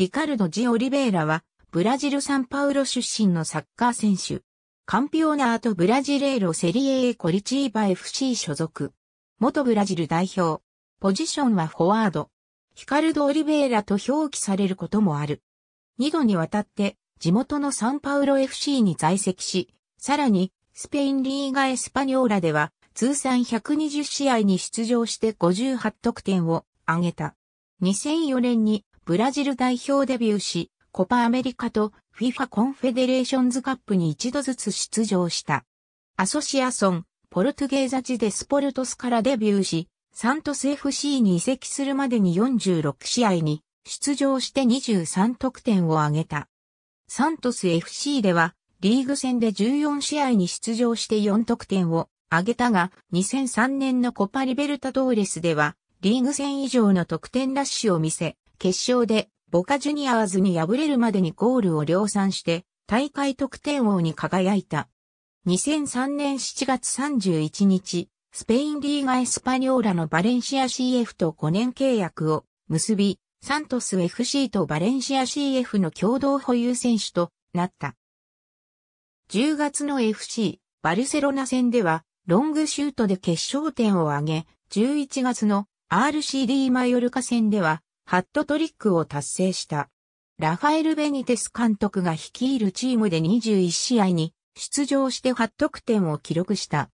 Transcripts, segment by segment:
リカルド・ジ・オリベイラは、ブラジル・サンパウロ出身のサッカー選手。カンピオナート・ブラジレーロ・セリエー・コリチーバ FC 所属。元ブラジル代表。ポジションはフォワード。ヒカルド・オリベイラと表記されることもある。二度にわたって、地元のサンパウロ FC に在籍し、さらに、スペインリーガ・エスパニョーラでは、通算120試合に出場して58得点を挙げた。2004年にブラジル代表デビューし、コパアメリカと FIFA コンフェデレーションズカップに一度ずつ出場した。アソシアソン、ポルトゲーザチデスポルトスからデビューし、サントス FC に移籍するまでに46試合に出場して23得点を挙げた。サントス FC ではリーグ戦で14試合に出場して4得点を挙げたが2003年のコパリベルタドーレスではリーグ戦以上の得点ラッシュを見せ決勝でボカジュニアーズに敗れるまでにゴールを量産して大会得点王に輝いた。2003年7月31日、スペインリーガエスパニョーラのバレンシア CF と5年契約を結び、サントス FC とバレンシア CF の共同保有選手となった。10月の FC バルセロナ戦ではロングシュートで決勝点を挙げ、11月の RCD マヨルカ戦ではハットトリックを達成した。ラファエル・ベニテス監督が率いるチームで21試合に出場して8得点を記録した。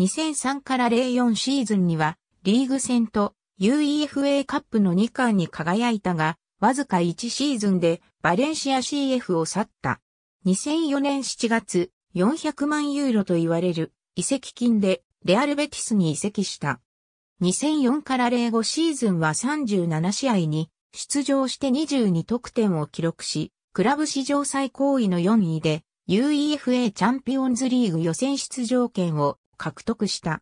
2003から04シーズンにはリーグ戦と UEFA カップの2冠に輝いたが、わずか1シーズンでバレンシア CF を去った。2004年7月、400万ユーロと言われる移籍金でレアルベティスに移籍した。2004から05シーズンは37試合に出場して22得点を記録し、クラブ史上最高位の4位で UEFA チャンピオンズリーグ予選出場権を獲得した。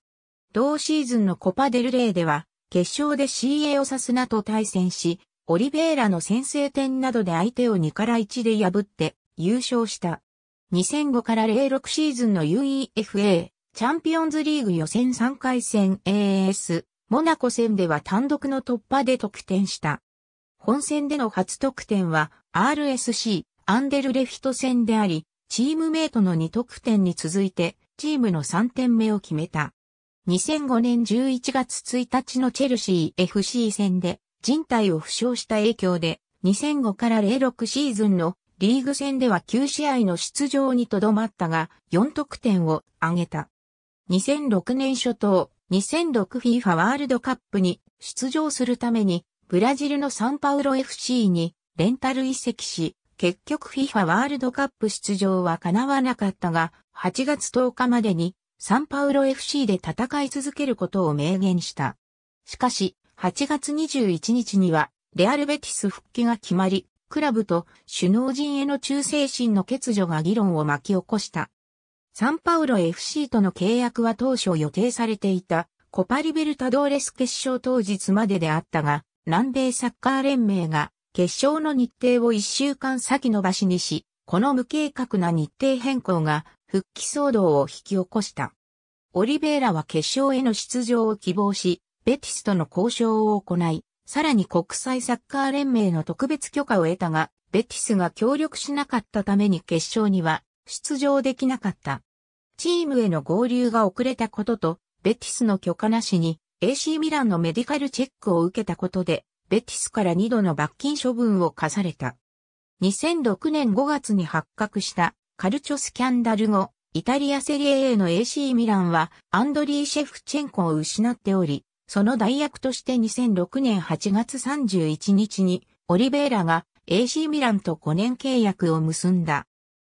同シーズンのコパデルレイでは、決勝で CA オサスナと対戦し、オリベーラの先制点などで相手を2から1で破って優勝した。2005から06シーズンの UEFA チャンピオンズリーグ予選3回戦 AS、モナコ戦では単独の突破で得点した。本戦での初得点は RSC、アンデルレフト戦であり、チームメイトの2得点に続いて、チームの3点目を決めた。2005年11月1日のチェルシー FC 戦で、人体を負傷した影響で、2005から06シーズンのリーグ戦では9試合の出場にとどまったが、4得点を挙げた。2006年初頭、2006FIFA ワールドカップに出場するために、ブラジルのサンパウロ FC にレンタル移籍し、結局 FIFA ワールドカップ出場は叶わなかったが、8月10日までにサンパウロ FC で戦い続けることを明言した。しかし、8月21日には、レアルベティス復帰が決まり、クラブと首脳陣への忠誠心の欠如が議論を巻き起こした。サンパウロ FC との契約は当初予定されていたコパリベルタドーレス決勝当日までであったが、南米サッカー連盟が決勝の日程を1週間先延ばしにし、この無計画な日程変更が復帰騒動を引き起こした。オリベーラは決勝への出場を希望し、ベティスとの交渉を行い、さらに国際サッカー連盟の特別許可を得たが、ベティスが協力しなかったために決勝には出場できなかった。チームへの合流が遅れたことと、ベティスの許可なしに AC ミランのメディカルチェックを受けたことで、ベティスから2度の罰金処分を課された。2006年5月に発覚したカルチョスキャンダル後、イタリアセリエ A の AC ミランはアンドリー・シェフチェンコを失っており、その代役として2006年8月31日にオリベーラが AC ミランと5年契約を結んだ。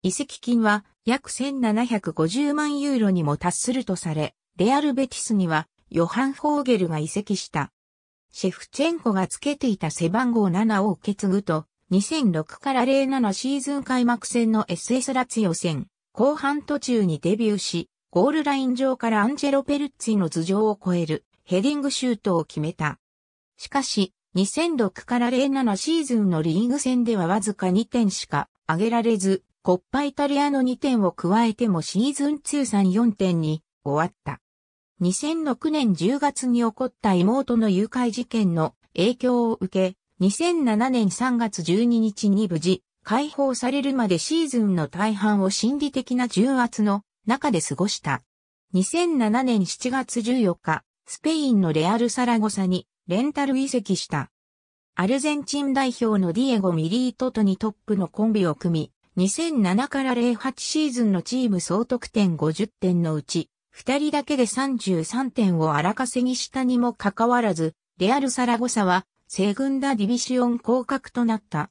移籍金は約1750万ユーロにも達するとされ、レアルベティスにはヨハン・ホーゲルが移籍した。シェフチェンコがつけていた背番号7を受け継ぐと、2006から07シーズン開幕戦の SS ラツィオ戦、後半途中にデビューし、ゴールライン上からアンジェロ・ペルッツィの頭上を超えるヘディングシュートを決めた。しかし、2006から07シーズンのリーグ戦ではわずか2点しか上げられず、コッパイタリアの2点を加えてもシーズン通算4点に終わった。2006年10月に起こった妹の誘拐事件の影響を受け、2007年3月12日に無事解放されるまでシーズンの大半を心理的な重圧の中で過ごした。2007年7月14日、スペインのレアル・サラゴサにレンタル移籍した。アルゼンチン代表のディエゴ・ミリートとにトップのコンビを組み、2007から08シーズンのチーム総得点50点のうち、2人だけで33点を荒稼ぎしたにもかかわらず、レアル・サラゴサは、セグンダ・ディビシオン降格となった。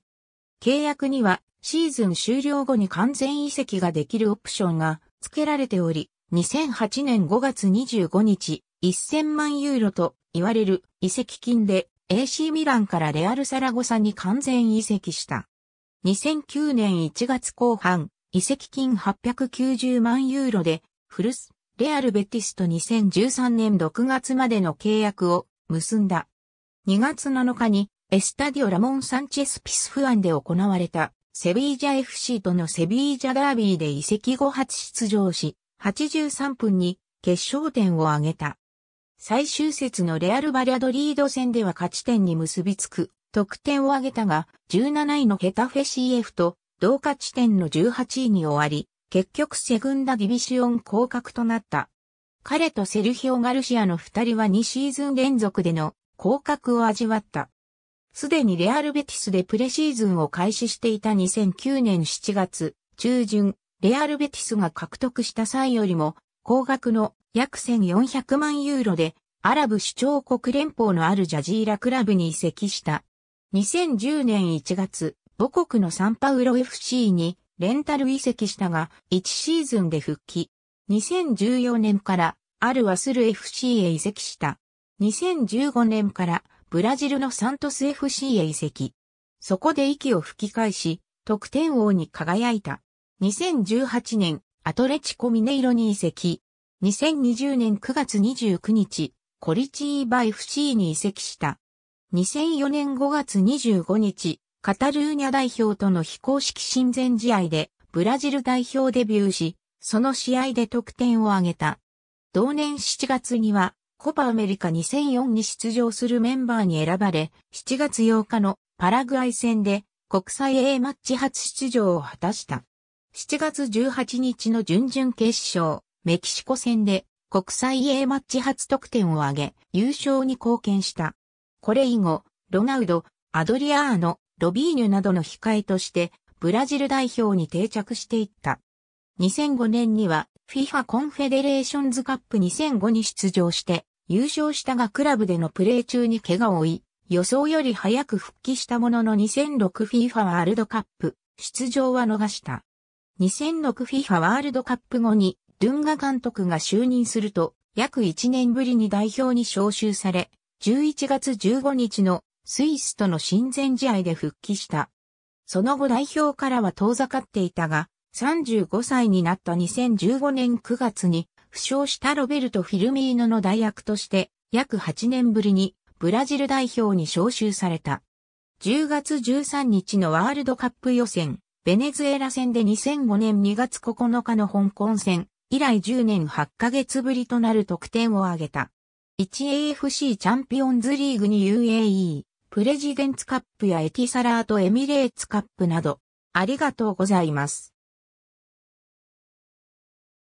契約には、シーズン終了後に完全移籍ができるオプションが付けられており、2008年5月25日、1000万ユーロと言われる移籍金で AC ミランからレアル・サラゴサに完全移籍した。2009年1月後半、移籍金890万ユーロで、フルス、レアル・ベティスと2013年6月までの契約を結んだ。2月7日に、エスタディオ・ラモン・サンチェス・ピスフアンで行われた、セビージャ FC とのセビージャダービーで移籍後初出場し、83分に決勝点を挙げた。最終節のレアル・バリャドリード戦では勝ち点に結びつく得点を挙げたが、17位のヘタフェ CF と同価地点の18位に終わり、結局セグンダディビシオン降格となった。彼とセルヒオ・ガルシアの二人は2シーズン連続での降格を味わった。すでにレアルベティスでプレシーズンを開始していた2009年7月中旬、レアルベティスが獲得した際よりも、高額の約1400万ユーロで、アラブ首長国連邦のあるジャジーラクラブに移籍した。2010年1月、母国のサンパウロ FC にレンタル移籍したが、1シーズンで復帰。2014年から、アルワスル FC へ移籍した。2015年から、ブラジルのサントス FC へ移籍。そこで息を吹き返し、得点王に輝いた。2018年、アトレチコミネイロに移籍。2020年9月29日、コリチーバ FC に移籍した。2004年5月25日、カタルーニャ代表との非公式親善試合でブラジル代表デビューし、その試合で得点を挙げた。同年7月にはコパアメリカ2004に出場するメンバーに選ばれ、7月8日のパラグアイ戦で国際 A マッチ初出場を果たした。7月18日の準々決勝、メキシコ戦で国際 A マッチ初得点を挙げ、優勝に貢献した。これ以後、ロナウド、アドリアーノ、ロビーニュなどの控えとして、ブラジル代表に定着していった。2005年には、FIFA コンフェデレーションズカップ2005に出場して、優勝したがクラブでのプレー中に怪我を負い、予想より早く復帰したものの 2006FIFA ワールドカップ、出場は逃した。2006FIFA ワールドカップ後に、ドゥンガ監督が就任すると、約1年ぶりに代表に招集され、11月15日のスイスとの親善試合で復帰した。その後代表からは遠ざかっていたが、35歳になった2015年9月に、負傷したロベルト・フィルミーノの代役として、約8年ぶりにブラジル代表に招集された。10月13日のワールドカップ予選、ベネズエラ戦で2005年2月9日の香港戦、以来10年8ヶ月ぶりとなる得点を挙げた。1AFC チャンピオンズリーグに UAE、プレジデンツカップやエティサラートエミレーツカップなど、ありがとうございます。